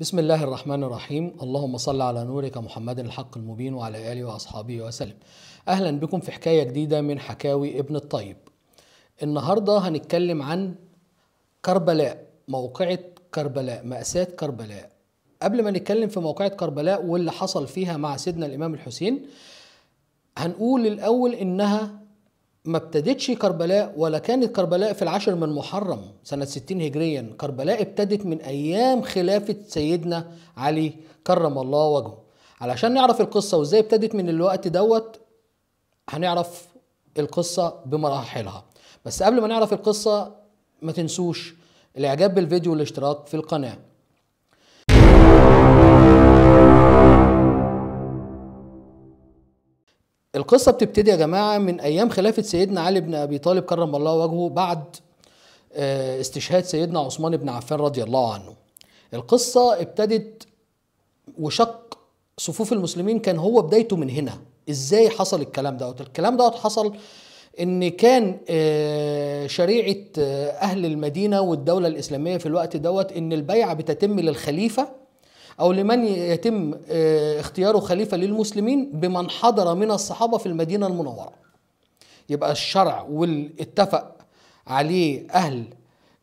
بسم الله الرحمن الرحيم اللهم صل على نورك محمد الحق المبين وعلى آله وأصحابه وسلم أهلا بكم في حكاية جديدة من حكاوي ابن الطيب النهاردة هنتكلم عن كربلاء موقعة كربلاء مأساة كربلاء قبل ما نتكلم في موقعة كربلاء واللي حصل فيها مع سيدنا الإمام الحسين هنقول الأول إنها ما ابتدتش كربلاء ولا كانت كربلاء في العاشر من محرم سنة 60 هجريا كربلاء ابتدت من أيام خلافة سيدنا علي كرم الله وجهه علشان نعرف القصة وازاي ابتدت من الوقت دوت هنعرف القصة بمراحلها بس قبل ما نعرف القصة ما تنسوش الاعجاب بالفيديو والاشتراك في القناة القصة بتبتدي يا جماعة من أيام خلافة سيدنا علي بن أبي طالب كرم الله وجهه بعد آه، استشهاد سيدنا عثمان بن عفان رضي الله عنه القصة ابتدت وشق صفوف المسلمين كان هو بدايته من هنا ازاي حصل الكلام دوت الكلام دوت حصل ان كان آه، شريعة آه، اهل المدينة والدولة الاسلامية في الوقت دوت ان البيعة بتتم للخليفة أو لمن يتم آه، اختياره خليفة للمسلمين بمن حضر من الصحابة في المدينة المنورة يبقى الشرع والاتفق عليه أهل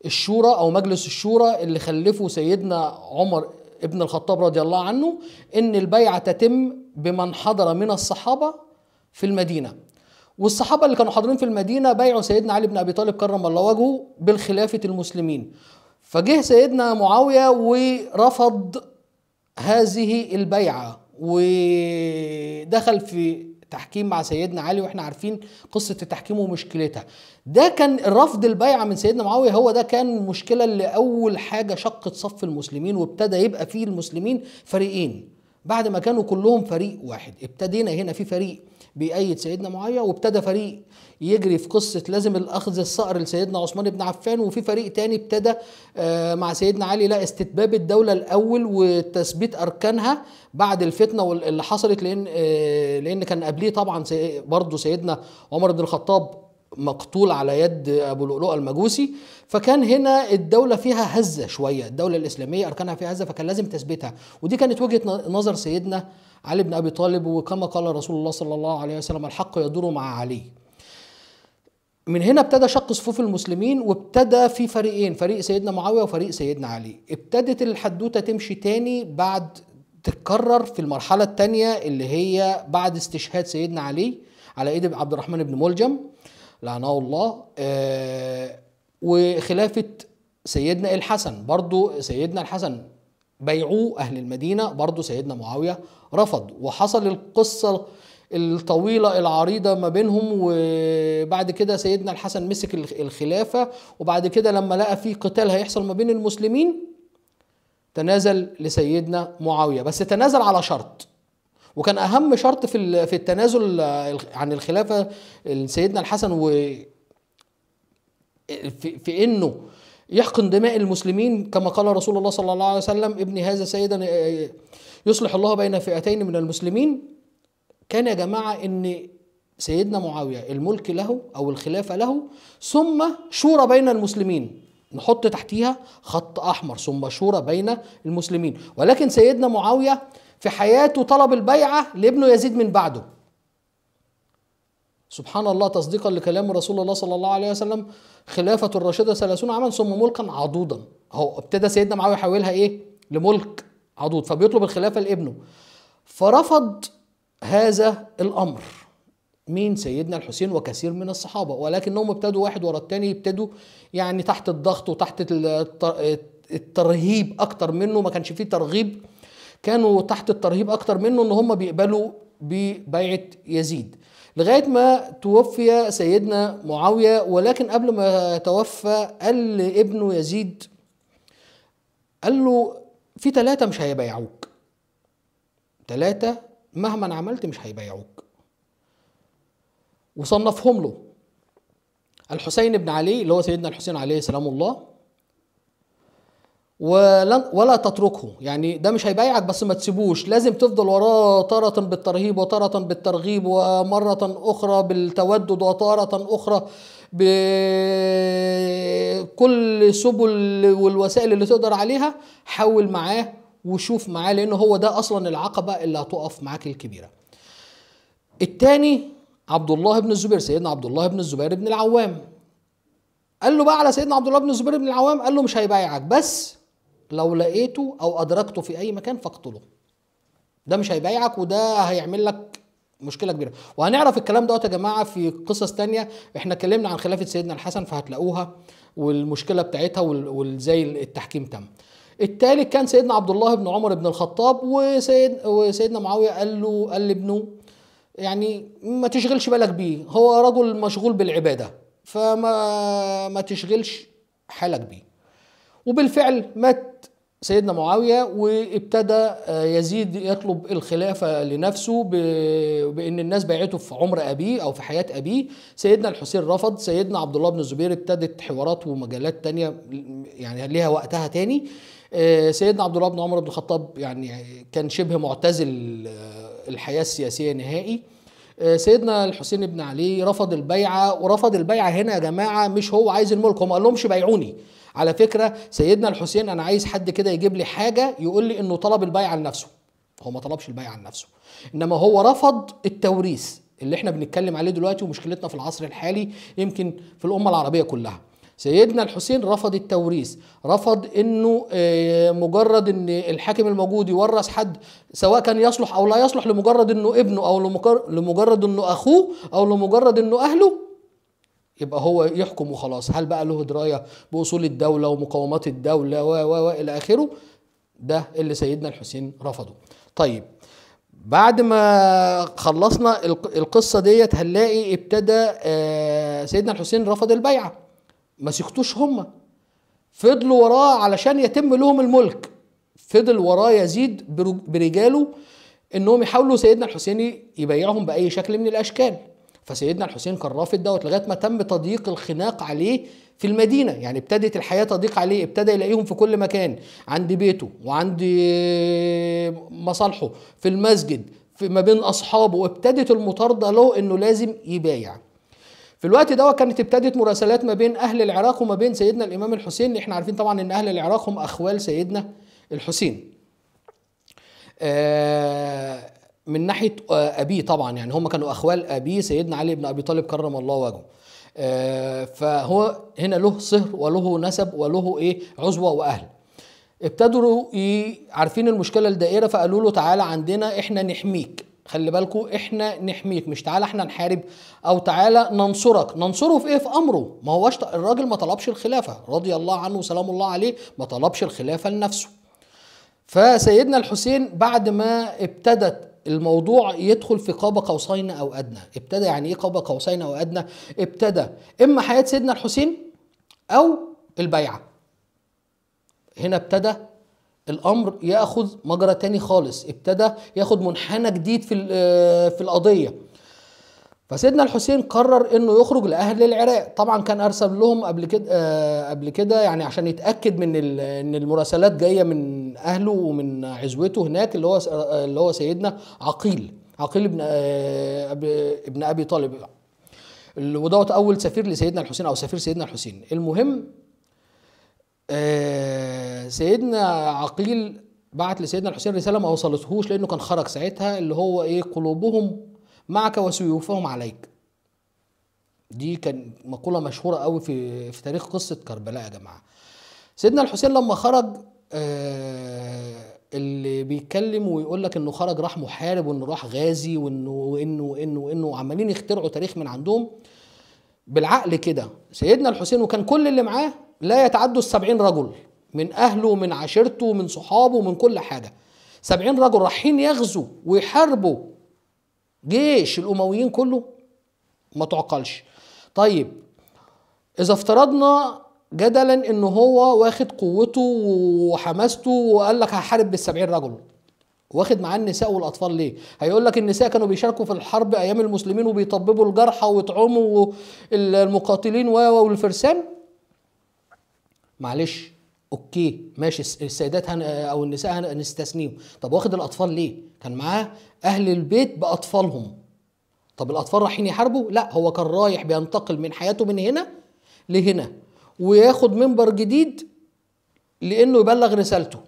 الشورى أو مجلس الشورى اللي خلفه سيدنا عمر ابن الخطاب رضي الله عنه إن البيعة تتم بمن حضر من الصحابة في المدينة والصحابة اللي كانوا حاضرين في المدينة بايعوا سيدنا علي بن أبي طالب كرم الله وجهه بالخلافة المسلمين فجه سيدنا معاوية ورفض هذه البيعة ودخل في تحكيم مع سيدنا علي واحنا عارفين قصه التحكيم ومشكلتها ده كان رفض البيعه من سيدنا معاويه هو ده كان مشكله اللي اول حاجه شقت صف المسلمين وابتدى يبقى فيه المسلمين فريقين بعد ما كانوا كلهم فريق واحد ابتدينا هنا في فريق بيأيد سيدنا معاوية وابتدى فريق يجري في قصة لازم الأخذ الصقر لسيدنا عثمان بن عفان وفي فريق تاني ابتدى آه، مع سيدنا علي لا استتباب الدولة الأول وتثبيت أركانها بعد الفتنة اللي حصلت لأن آه، لأن كان قبليه طبعا برضه سيدنا عمر بن الخطاب مقتول على يد ابو لؤلؤه المجوسي فكان هنا الدوله فيها هزه شويه الدوله الاسلاميه اركانها فيها هزه فكان لازم تثبيتها ودي كانت وجهه نظر سيدنا علي بن ابي طالب وكما قال رسول الله صلى الله عليه وسلم الحق يدور مع علي من هنا ابتدى شق صفوف المسلمين وابتدى في فريقين فريق سيدنا معاويه وفريق سيدنا علي ابتدت الحدوته تمشي تاني بعد تتكرر في المرحله الثانيه اللي هي بعد استشهاد سيدنا علي على ايد عبد الرحمن بن ملجم لعنه الله آه، وخلافه سيدنا الحسن برضو سيدنا الحسن بيعوه أهل المدينة برضو سيدنا معاوية رفض وحصل القصة الطويله العريضه ما بينهم وبعد كده سيدنا الحسن مسك الخلافه وبعد كده لما لقى في قتال هيحصل ما بين المسلمين تنازل لسيدنا معاويه بس تنازل على شرط وكان اهم شرط في في التنازل عن الخلافه لسيدنا الحسن و في, في انه يحقن دماء المسلمين كما قال رسول الله صلى الله عليه وسلم ابن هذا سيدا آه، يصلح الله بين فئتين من المسلمين كان يا جماعة إن سيدنا معاوية الملك له أو الخلافة له ثم شورى بين المسلمين نحط تحتيها خط أحمر ثم شورى بين المسلمين ولكن سيدنا معاوية في حياته طلب البيعة لابنه يزيد من بعده سبحان الله تصديقا لكلام رسول الله صلى الله عليه وسلم خلافة الراشدة 30 عاما ثم ملكا عضودا هو ابتدى سيدنا معاوية يحولها ايه لملك عضود فبيطلب الخلافة لابنه فرفض هذا الأمر مين سيدنا الحسين وكثير من الصحابة ولكنهم ابتدوا واحد ورا الثاني يبتدوا يعني تحت الضغط وتحت الترهيب أكتر منه ما كانش فيه ترغيب كانوا تحت الترهيب أكتر منه إن هم بيقبلوا ببيعة يزيد لغاية ما توفي سيدنا معاوية ولكن قبل ما توفى قال لابنه يزيد قال له في ثلاثة مش هيبايعوك ثلاثة مهما عملت مش هيبايعوك وصنفهم له الحسين بن علي اللي هو سيدنا الحسين عليه سلام الله ولن ولا تتركه يعني ده مش هيبايعك بس ما تسيبوش لازم تفضل وراه تارة بالترهيب وتارة بالترغيب ومرة أخرى بالتودد وتارة أخرى بكل سبل والوسائل اللي تقدر عليها حاول معاه وشوف معاه لأن هو ده أصلا العقبة اللي هتقف معاك الكبيرة الثاني عبد الله بن الزبير سيدنا عبد الله بن الزبير بن العوام قال له بقى على سيدنا عبد الله بن الزبير بن العوام قال له مش هيبايعك بس لو لقيته او ادركته في اي مكان فاقتله ده مش هيبايعك وده هيعمل لك مشكله كبيره وهنعرف الكلام دوت يا جماعه في قصص تانية احنا اتكلمنا عن خلافه سيدنا الحسن فهتلاقوها والمشكله بتاعتها وازاي التحكيم تم التالت كان سيدنا عبد الله بن عمر بن الخطاب وسيد وسيدنا معاويه قال له قال لابنه يعني ما تشغلش بالك بيه هو رجل مشغول بالعباده فما ما تشغلش حالك بيه وبالفعل مات سيدنا معاوية وابتدى آه، يزيد يطلب الخلافة لنفسه بأن الناس بايعته في عمر أبيه أو في حياة أبيه سيدنا الحسين رفض سيدنا عبد الله بن الزبير ابتدت حوارات ومجالات تانية يعني ليها وقتها تاني آه، سيدنا عبد الله بن عمر بن الخطاب يعني كان شبه معتزل آه، الحياة السياسية نهائي آه، سيدنا الحسين بن علي رفض البيعه ورفض البيعه هنا يا جماعه مش هو عايز الملك هو ما قالهمش بيعوني على فكره سيدنا الحسين انا عايز حد كده يجيب لي حاجه يقول لي انه طلب البيعه لنفسه هو ما طلبش البيعه لنفسه انما هو رفض التوريث اللي احنا بنتكلم عليه دلوقتي ومشكلتنا في العصر الحالي يمكن في الامه العربيه كلها سيدنا الحسين رفض التوريث رفض انه آه، مجرد ان الحاكم الموجود يورث حد سواء كان يصلح او لا يصلح لمجرد انه ابنه او لمجرد انه اخوه او لمجرد انه اهله يبقى هو يحكم وخلاص هل بقى له درايه باصول الدوله ومقومات الدوله و و و الى اخره ده اللي سيدنا الحسين رفضه طيب بعد ما خلصنا القصه ديت هنلاقي ابتدى آه، سيدنا الحسين رفض البيعه ما سكتوش هم فضلوا وراه علشان يتم لهم الملك فضل وراه يزيد برجاله انهم يحاولوا سيدنا الحسين يبيعهم باي شكل من الاشكال فسيدنا الحسين كان رافض دوت لغايه ما تم تضييق الخناق عليه في المدينه يعني ابتدت الحياه تضيق عليه ابتدى يلاقيهم في كل مكان عند بيته وعند مصالحه في المسجد في ما بين اصحابه وابتدت المطارده له انه لازم يبايع في الوقت ده كانت ابتدت مراسلات ما بين اهل العراق وما بين سيدنا الامام الحسين احنا عارفين طبعا ان اهل العراق هم اخوال سيدنا الحسين آه، من ناحيه آه، ابيه طبعا يعني هم كانوا اخوال ابيه سيدنا علي بن ابي طالب كرم الله وجهه آه، فهو هنا له صهر وله نسب وله ايه عزوه واهل ابتدوا عارفين المشكله الدائره فقالوا له تعالى عندنا احنا نحميك خلي بالكم احنا نحميك مش تعالى احنا نحارب او تعالى ننصرك ننصره في ايه في امره ما هوش الراجل ما طلبش الخلافه رضي الله عنه وسلام الله عليه ما طلبش الخلافه لنفسه فسيدنا الحسين بعد ما ابتدت الموضوع يدخل في قاب قوسين او ادنى ابتدى يعني ايه قاب قوسين او ادنى ابتدى اما حياه سيدنا الحسين او البيعه هنا ابتدى الامر ياخذ مجرى تاني خالص ابتدى ياخذ منحنى جديد في آه، في القضيه فسيدنا الحسين قرر انه يخرج لاهل العراق طبعا كان ارسل لهم قبل كده آه، قبل كده يعني عشان يتاكد من ان المراسلات جايه من اهله ومن عزوته هناك اللي هو آه، اللي هو سيدنا عقيل عقيل ابن ابن ابي طالب ودوت اول سفير لسيدنا الحسين او سفير سيدنا الحسين المهم آه سيدنا عقيل بعت لسيدنا الحسين رساله ما وصلتهوش لانه كان خرج ساعتها اللي هو ايه قلوبهم معك وسيوفهم عليك دي كان مقوله مشهوره قوي في في تاريخ قصه كربلاء يا جماعه سيدنا الحسين لما خرج آه اللي بيتكلم ويقول لك انه خرج راح محارب وانه راح غازي وانه وانه وانه وانه عمالين يخترعوا تاريخ من عندهم بالعقل كده سيدنا الحسين وكان كل اللي معاه لا يتعدوا السبعين رجل من أهله من عشيرته من صحابه من كل حاجة سبعين رجل رايحين يغزوا ويحاربوا جيش الأمويين كله ما تعقلش طيب إذا افترضنا جدلا ان هو واخد قوته وحماسته وقال لك هحارب بالسبعين رجل واخد معاه النساء والاطفال ليه هيقول لك النساء كانوا بيشاركوا في الحرب ايام المسلمين وبيطببوا الجرحى ويطعموا المقاتلين والفرسان معلش اوكي ماشي السيدات هن... او النساء هن... هنستثنيهم طب واخد الاطفال ليه كان معاه اهل البيت باطفالهم طب الاطفال رايحين يحاربوا لا هو كان رايح بينتقل من حياته من هنا لهنا وياخد منبر جديد لانه يبلغ رسالته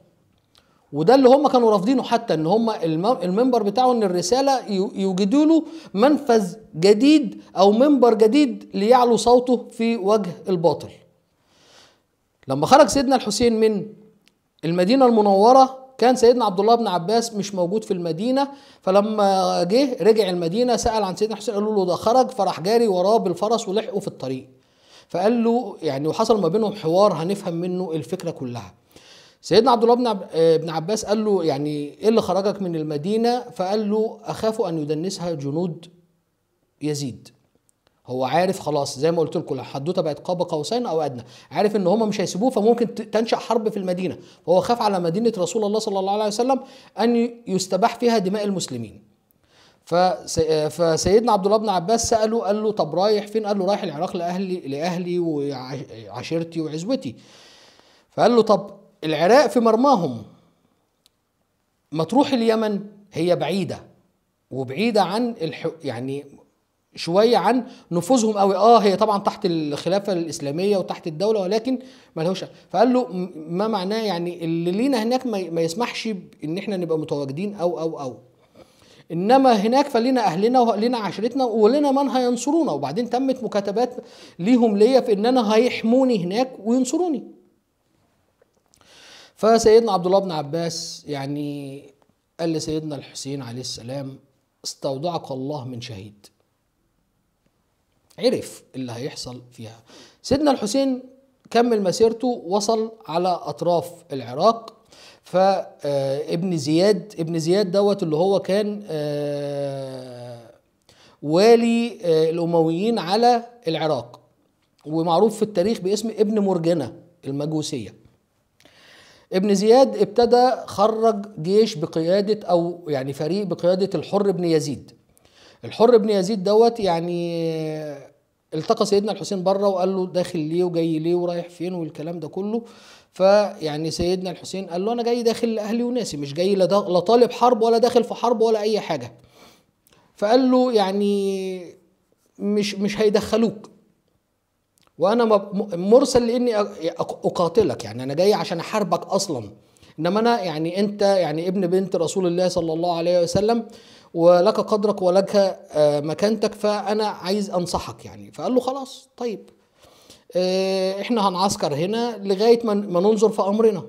وده اللي هم كانوا رافضينه حتى ان هم المنبر بتاعه ان الرساله يوجدوا له منفذ جديد او منبر جديد ليعلو صوته في وجه الباطل لما خرج سيدنا الحسين من المدينة المنورة كان سيدنا عبد الله بن عباس مش موجود في المدينة فلما جه رجع المدينة سأل عن سيدنا الحسين قالوا له ده خرج فراح جاري وراه بالفرس ولحقه في الطريق فقال له يعني وحصل ما بينهم حوار هنفهم منه الفكرة كلها سيدنا عبد الله بن, عب... آه، بن عباس قال له يعني ايه اللي خرجك من المدينة فقال له أخاف أن يدنسها جنود يزيد هو عارف خلاص زي ما قلت لكم الحدوته بقت قاب قوسين او ادنى عارف ان هم مش هيسيبوه فممكن تنشا حرب في المدينه فهو خاف على مدينه رسول الله صلى الله عليه وسلم ان يستباح فيها دماء المسلمين فسيدنا عبد الله بن عباس ساله قال له طب رايح فين قال له رايح العراق لاهلي لاهلي وعشيرتي وعزوتي فقال له طب العراق في مرماهم ما تروح اليمن هي بعيده وبعيده عن الح... يعني شويه عن نفوذهم قوي اه هي طبعا تحت الخلافه الاسلاميه وتحت الدوله ولكن ملهوش فقال له ما معناه يعني اللي لينا هناك ما يسمحش ان احنا نبقى متواجدين او او او انما هناك فلينا اهلنا ولينا عشيرتنا ولنا من هينصرونا وبعدين تمت مكاتبات ليهم ليا في ان انا هيحموني هناك وينصروني فسيدنا عبد الله بن عباس يعني قال لسيدنا الحسين عليه السلام استودعك الله من شهيد عرف اللي هيحصل فيها سيدنا الحسين كمل مسيرته وصل على أطراف العراق فابن آه، زياد ابن زياد دوت اللي هو كان آه، والي آه، الأمويين على العراق ومعروف في التاريخ باسم ابن مرجنة المجوسية ابن زياد ابتدى خرج جيش بقيادة أو يعني فريق بقيادة الحر بن يزيد الحر بن يزيد دوت يعني التقى سيدنا الحسين بره وقال له داخل ليه وجاي ليه ورايح فين والكلام ده كله فيعني سيدنا الحسين قال له انا جاي داخل لاهلي وناسي مش جاي لا طالب حرب ولا داخل في حرب ولا اي حاجه فقال له يعني مش مش هيدخلوك وانا مرسل لاني اقاتلك يعني انا جاي عشان احاربك اصلا انما انا يعني انت يعني ابن بنت رسول الله صلى الله عليه وسلم ولك قدرك ولك آه، مكانتك فانا عايز انصحك يعني فقال له خلاص طيب آه، احنا هنعسكر هنا لغايه ما ننظر في امرنا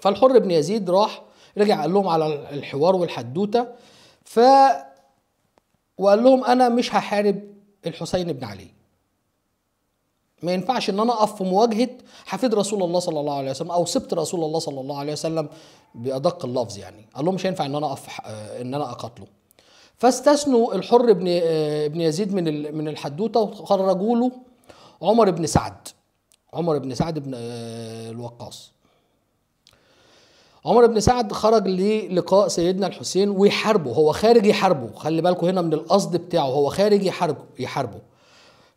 فالحر بن يزيد راح رجع قال لهم على الحوار والحدوته ف وقال لهم انا مش هحارب الحسين بن علي ما ينفعش ان انا اقف في مواجهه حفيد رسول الله صلى الله عليه وسلم او سبت رسول الله صلى الله عليه وسلم بادق اللفظ يعني قال لهم مش هينفع ان انا اقف ان انا اقاتله فاستثنوا الحر بن ابن يزيد من من الحدوته وخرجوا له عمر بن سعد عمر بن سعد بن آه، الوقاص عمر بن سعد خرج للقاء سيدنا الحسين ويحاربه هو خارج يحاربه خلي بالكم هنا من القصد بتاعه هو خارج يحاربه يحاربه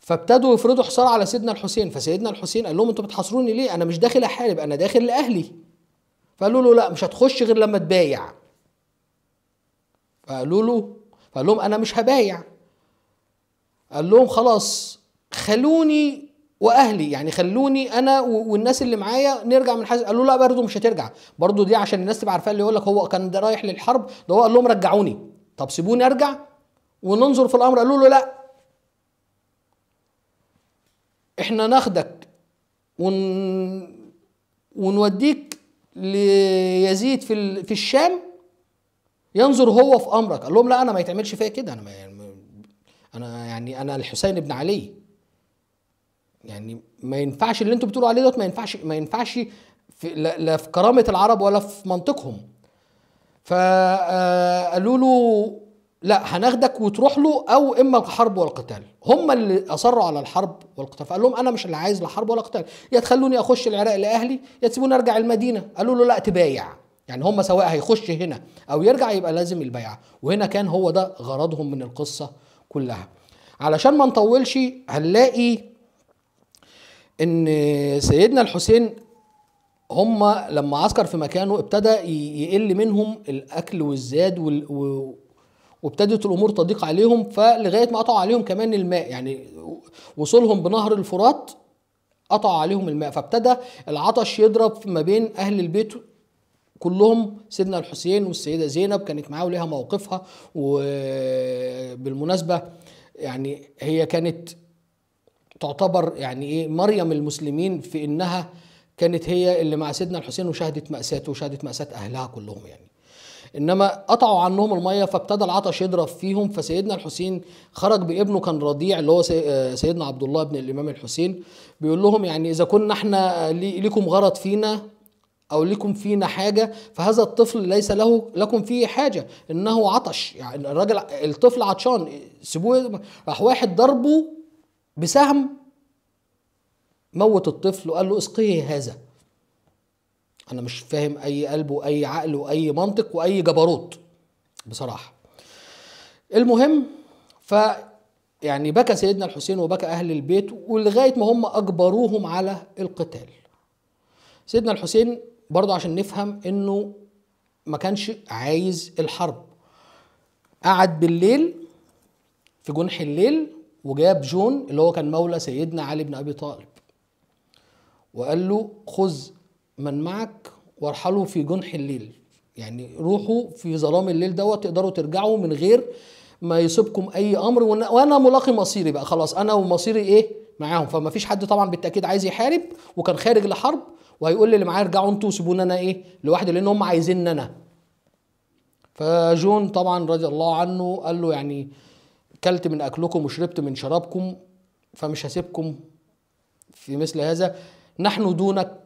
فابتدوا يفرضوا حصار على سيدنا الحسين فسيدنا الحسين قال لهم انتوا بتحاصروني ليه انا مش داخل احارب انا داخل لاهلي فقالوا له لا مش هتخش غير لما تبايع فقالوا له فقال لهم انا مش هبايع قال لهم خلاص خلوني واهلي يعني خلوني انا والناس اللي معايا نرجع من حاجه قالوا لا برضه مش هترجع برضه دي عشان الناس تبقى عارفه اللي يقول لك هو كان ده رايح للحرب ده هو قال لهم رجعوني طب سيبوني ارجع وننظر في الامر قالوا له لا احنا ناخدك ون... ونوديك ليزيد في ال... في الشام ينظر هو في امرك قال لهم لا انا ما يتعملش فيا كده انا ما انا يعني انا الحسين بن علي يعني ما ينفعش اللي انتوا بتقولوا عليه دوت ما ينفعش ما ينفعش في لا, لا في كرامه العرب ولا في منطقهم فقالوا له لا هناخدك وتروح له او اما الحرب والقتال هم اللي اصروا على الحرب والقتال فقال لهم انا مش اللي عايز لا حرب ولا قتال يا تخلوني اخش العراق لاهلي يا تسيبوني ارجع المدينه قالوا له لا تبايع يعني هم سواء هيخش هنا او يرجع يبقى لازم البيعه وهنا كان هو ده غرضهم من القصه كلها علشان ما نطولش هنلاقي ان سيدنا الحسين هم لما عسكر في مكانه ابتدى يقل منهم الاكل والزاد وابتدت الامور تضيق عليهم فلغايه ما قطعوا عليهم كمان الماء يعني وصولهم بنهر الفرات قطع عليهم الماء فابتدى العطش يضرب ما بين اهل البيت كلهم سيدنا الحسين والسيده زينب كانت معاه وليها موقفها وبالمناسبه يعني هي كانت تعتبر يعني ايه مريم المسلمين في انها كانت هي اللي مع سيدنا الحسين وشهدت مأساته وشهدت مأساة اهلها كلهم يعني انما قطعوا عنهم الميه فابتدى العطش يضرب فيهم فسيدنا الحسين خرج بابنه كان رضيع اللي هو آه، سيدنا عبد الله بن الامام الحسين بيقول لهم يعني اذا كنا احنا ليكم غرض فينا او لكم فينا حاجه فهذا الطفل ليس له لكم فيه حاجه انه عطش يعني الراجل الطفل عطشان سيبوه راح واحد ضربه بسهم موت الطفل وقال له اسقيه هذا انا مش فاهم اي قلب واي عقل واي منطق واي جبروت بصراحه المهم ف يعني بكى سيدنا الحسين وبكى اهل البيت ولغايه ما هم اجبروهم على القتال سيدنا الحسين برضه عشان نفهم انه ما كانش عايز الحرب قعد بالليل في جنح الليل وجاب جون اللي هو كان مولى سيدنا علي بن ابي طالب وقال له خذ من معك وارحلوا في جنح الليل يعني روحوا في ظلام الليل دوت تقدروا ترجعوا من غير ما يصيبكم اي امر وانا ملاقي مصيري بقى خلاص انا ومصيري ايه معاهم فما فيش حد طبعا بالتاكيد عايز يحارب وكان خارج لحرب وهيقول للي معايا ارجعوا انتوا سيبونا انا ايه لوحدي لان هم عايزيني انا فجون طبعا رضي الله عنه قال له يعني كلت من اكلكم وشربت من شرابكم فمش هسيبكم في مثل هذا نحن دونك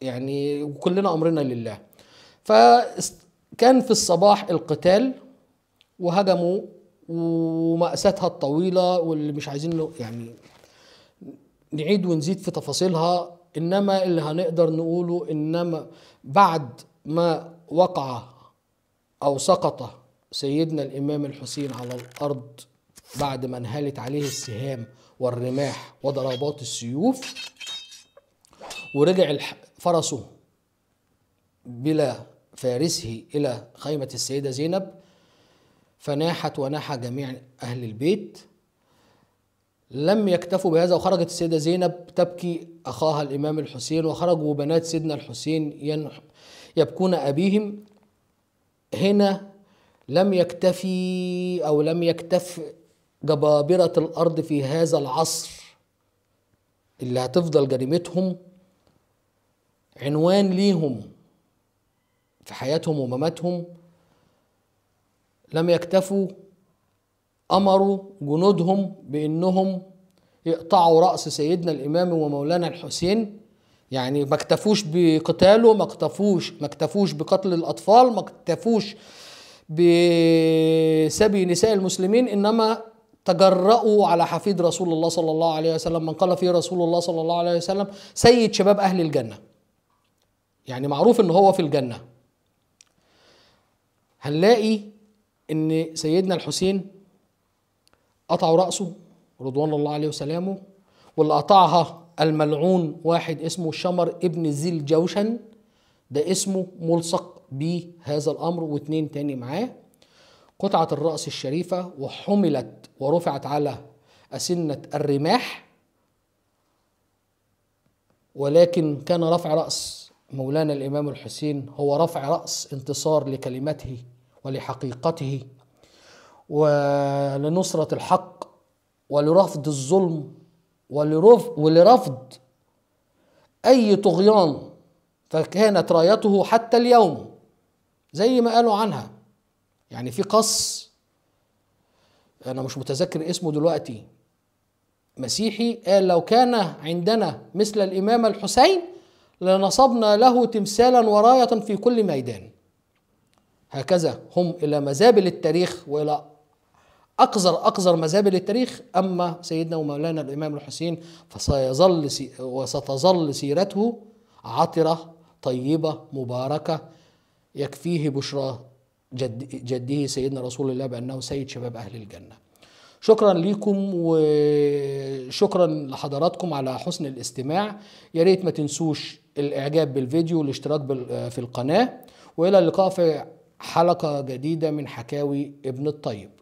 يعني وكلنا امرنا لله فكان في الصباح القتال وهجموا ومأساتها الطويلة واللي مش عايزين له يعني نعيد ونزيد في تفاصيلها إنما اللي هنقدر نقوله إنما بعد ما وقع أو سقط سيدنا الإمام الحسين على الأرض بعد ما انهالت عليه السهام والرماح وضربات السيوف ورجع فرسه بلا فارسه إلى خيمة السيدة زينب فناحت وناحى جميع أهل البيت لم يكتفوا بهذا وخرجت السيدة زينب تبكي أخاها الإمام الحسين وخرجوا بنات سيدنا الحسين يبكون أبيهم هنا لم يكتفي أو لم يكتف جبابرة الأرض في هذا العصر اللي هتفضل جريمتهم عنوان ليهم في حياتهم ومماتهم لم يكتفوا امروا جنودهم بانهم يقطعوا راس سيدنا الامام ومولانا الحسين يعني ما اكتفوش بقتاله ما اكتفوش ما اكتفوش بقتل الاطفال ما اكتفوش بسبي نساء المسلمين انما تجرأوا على حفيد رسول الله صلى الله عليه وسلم من قال فيه رسول الله صلى الله عليه وسلم سيد شباب اهل الجنه يعني معروف ان هو في الجنه هنلاقي ان سيدنا الحسين قطعوا راسه رضوان الله عليه وسلامه واللي قطعها الملعون واحد اسمه شمر ابن ذي الجوشن ده اسمه ملصق بهذا الامر واثنين تاني معاه قطعه الراس الشريفه وحملت ورفعت على اسنه الرماح ولكن كان رفع راس مولانا الإمام الحسين هو رفع رأس انتصار لكلمته ولحقيقته ولنصرة الحق ولرفض الظلم ولرفض أي طغيان فكانت رايته حتى اليوم زي ما قالوا عنها يعني في قص أنا مش متذكر اسمه دلوقتي مسيحي قال لو كان عندنا مثل الإمام الحسين لنصبنا له تمثالا وراية في كل ميدان هكذا هم إلى مزابل التاريخ وإلى أقذر أقذر مزابل التاريخ أما سيدنا ومولانا الإمام الحسين فسيظل سي وستظل سيرته عطرة طيبة مباركة يكفيه بشرى جد جده سيدنا رسول الله بأنه سيد شباب أهل الجنة شكرا ليكم وشكرا لحضراتكم على حسن الاستماع يا ريت ما تنسوش الاعجاب بالفيديو والاشتراك في القناه والى اللقاء في حلقه جديده من حكاوي ابن الطيب